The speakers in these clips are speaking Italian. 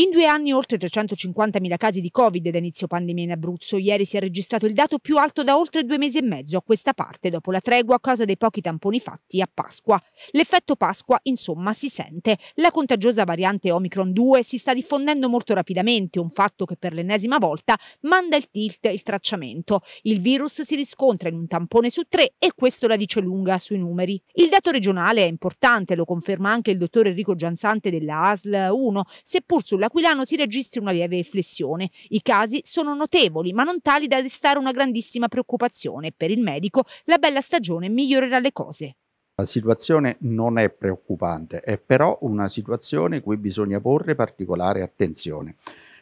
In due anni oltre 350.000 casi di Covid da inizio pandemia in Abruzzo. Ieri si è registrato il dato più alto da oltre due mesi e mezzo a questa parte, dopo la tregua a causa dei pochi tamponi fatti a Pasqua. L'effetto Pasqua, insomma, si sente. La contagiosa variante Omicron 2 si sta diffondendo molto rapidamente, un fatto che per l'ennesima volta manda il tilt il tracciamento. Il virus si riscontra in un tampone su tre e questo la dice lunga sui numeri. Il dato regionale è importante, lo conferma anche il dottor Enrico Giansante della ASL 1, seppur sulla aquilano si registri una lieve flessione. I casi sono notevoli, ma non tali da destare una grandissima preoccupazione. Per il medico, la bella stagione migliorerà le cose. La situazione non è preoccupante, è però una situazione cui bisogna porre particolare attenzione.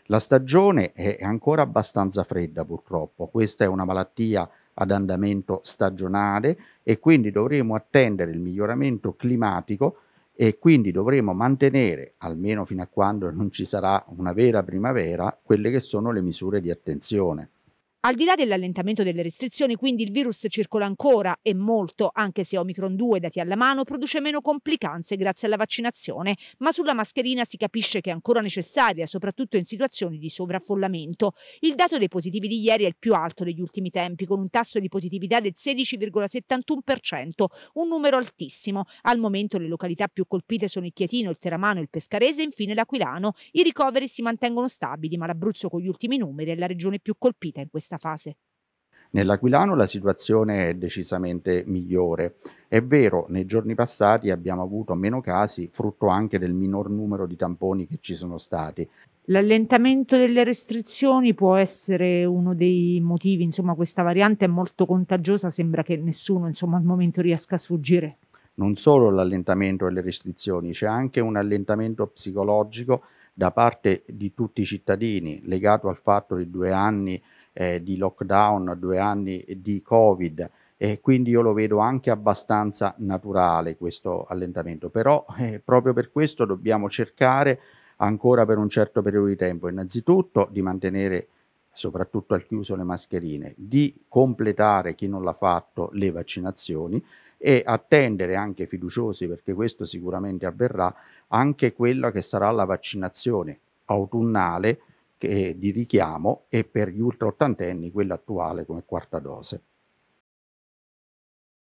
La stagione è ancora abbastanza fredda purtroppo, questa è una malattia ad andamento stagionale e quindi dovremo attendere il miglioramento climatico e quindi dovremo mantenere, almeno fino a quando non ci sarà una vera primavera, quelle che sono le misure di attenzione. Al di là dell'allentamento delle restrizioni, quindi il virus circola ancora e molto, anche se Omicron 2, dati alla mano, produce meno complicanze grazie alla vaccinazione, ma sulla mascherina si capisce che è ancora necessaria, soprattutto in situazioni di sovraffollamento. Il dato dei positivi di ieri è il più alto degli ultimi tempi, con un tasso di positività del 16,71%, un numero altissimo. Al momento le località più colpite sono il Chietino, il Teramano, il Pescarese e infine l'Aquilano. I ricoveri si mantengono stabili, ma l'Abruzzo con gli ultimi numeri è la regione più colpita in questa questa fase? Nell'Aquilano la situazione è decisamente migliore. È vero, nei giorni passati abbiamo avuto meno casi, frutto anche del minor numero di tamponi che ci sono stati. L'allentamento delle restrizioni può essere uno dei motivi, insomma questa variante è molto contagiosa, sembra che nessuno insomma, al momento riesca a sfuggire. Non solo l'allentamento delle restrizioni, c'è anche un allentamento psicologico da parte di tutti i cittadini legato al fatto di due anni eh, di lockdown, due anni di Covid e quindi io lo vedo anche abbastanza naturale questo allentamento, però eh, proprio per questo dobbiamo cercare ancora per un certo periodo di tempo innanzitutto di mantenere soprattutto al chiuso le mascherine, di completare chi non l'ha fatto le vaccinazioni e attendere anche fiduciosi perché questo sicuramente avverrà anche quella che sarà la vaccinazione autunnale che, di richiamo e per gli ultra ottantenni quella attuale come quarta dose.